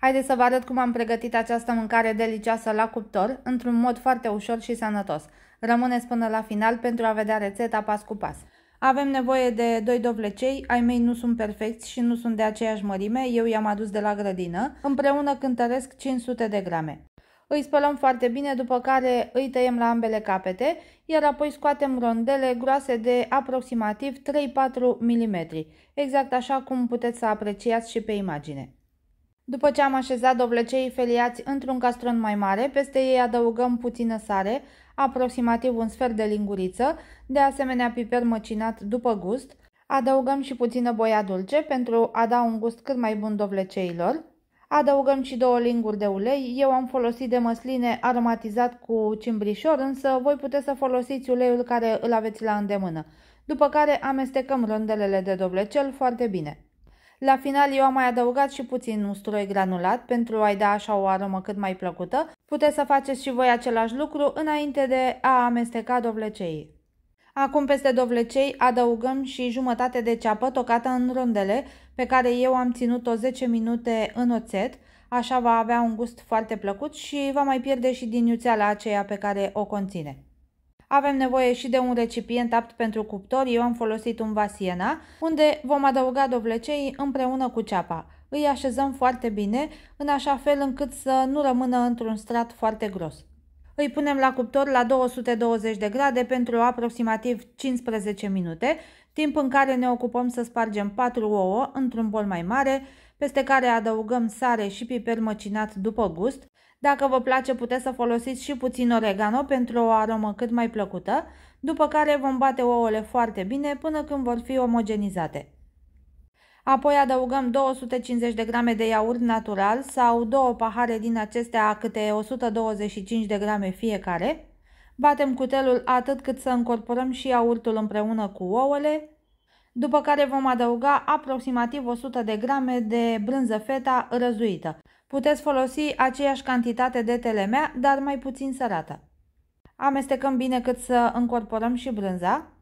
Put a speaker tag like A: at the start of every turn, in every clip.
A: Haideți să vă arăt cum am pregătit această mâncare delicioasă la cuptor, într-un mod foarte ușor și sănătos. Rămâneți până la final pentru a vedea rețeta pas cu pas. Avem nevoie de doi dovlecei, ai mei nu sunt perfecți și nu sunt de aceeași mărime, eu i-am adus de la grădină, împreună cântăresc 500 de grame. Îi spălăm foarte bine, după care îi tăiem la ambele capete, iar apoi scoatem rondele groase de aproximativ 3-4 mm, exact așa cum puteți să apreciați și pe imagine. După ce am așezat dovleceii feliați într-un castron mai mare, peste ei adăugăm puțină sare, aproximativ un sfert de linguriță, de asemenea piper măcinat după gust. Adăugăm și puțină boia dulce pentru a da un gust cât mai bun dovleceilor. Adăugăm și două linguri de ulei. Eu am folosit de măsline aromatizat cu cimbrișor, însă voi puteți să folosiți uleiul care îl aveți la îndemână. După care amestecăm rondelele de dovlecel foarte bine. La final eu am mai adăugat și puțin usturoi granulat pentru a-i da așa o aromă cât mai plăcută. Puteți să faceți și voi același lucru înainte de a amesteca dovlecei. Acum peste dovlecei adăugăm și jumătate de ceapă tocată în rondele pe care eu am ținut-o 10 minute în oțet. Așa va avea un gust foarte plăcut și va mai pierde și din iuțeala aceea pe care o conține. Avem nevoie și de un recipient apt pentru cuptor, eu am folosit un vasiena, unde vom adăuga dovlecei împreună cu ceapa. Îi așezăm foarte bine, în așa fel încât să nu rămână într-un strat foarte gros. Îi punem la cuptor la 220 de grade pentru aproximativ 15 minute, timp în care ne ocupăm să spargem 4 ouă într-un bol mai mare, peste care adăugăm sare și piper măcinat după gust, dacă vă place, puteți să folosiți și puțin oregano pentru o aromă cât mai plăcută, după care vom bate ouăle foarte bine până când vor fi omogenizate. Apoi adăugăm 250 de grame de iaurt natural sau două pahare din acestea câte 125 de grame fiecare. Batem cutelul atât cât să încorporăm și iaurtul împreună cu ouăle după care vom adăuga aproximativ 100 de grame de brânză feta răzuită. Puteți folosi aceeași cantitate de telemea, dar mai puțin sărată. Amestecăm bine cât să încorporăm și brânza,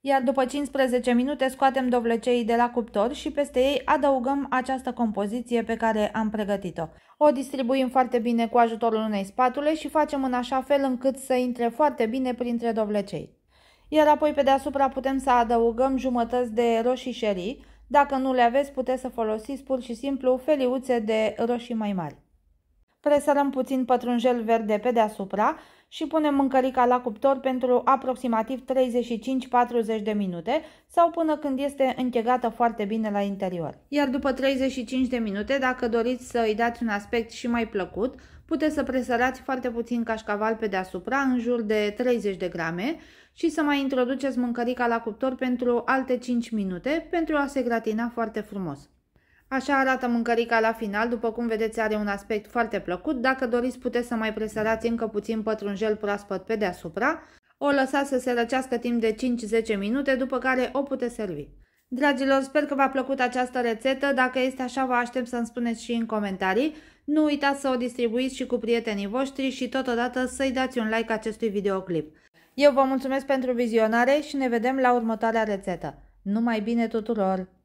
A: iar după 15 minute scoatem dovleceii de la cuptor și peste ei adăugăm această compoziție pe care am pregătit-o. O distribuim foarte bine cu ajutorul unei spatule și facem în așa fel încât să intre foarte bine printre dovlecei iar apoi pe deasupra putem să adăugăm jumătăți de roșii sherry. Dacă nu le aveți, puteți să folosiți pur și simplu feliuțe de roșii mai mari presărăm puțin pătrunjel verde pe deasupra și punem mâncărica la cuptor pentru aproximativ 35-40 de minute sau până când este închegată foarte bine la interior. Iar după 35 de minute, dacă doriți să îi dați un aspect și mai plăcut, puteți să presărați foarte puțin cașcaval pe deasupra, în jur de 30 de grame și să mai introduceți mâncărica la cuptor pentru alte 5 minute pentru a se gratina foarte frumos. Așa arată mâncărica la final, după cum vedeți are un aspect foarte plăcut. Dacă doriți puteți să mai presărați încă puțin pătrunjel proaspăt pe deasupra. O lăsați să se răcească timp de 5-10 minute, după care o puteți servi. Dragilor, sper că v-a plăcut această rețetă. Dacă este așa, vă aștept să-mi spuneți și în comentarii. Nu uitați să o distribuiți și cu prietenii voștri și totodată să-i dați un like acestui videoclip. Eu vă mulțumesc pentru vizionare și ne vedem la următoarea rețetă. Numai bine tuturor!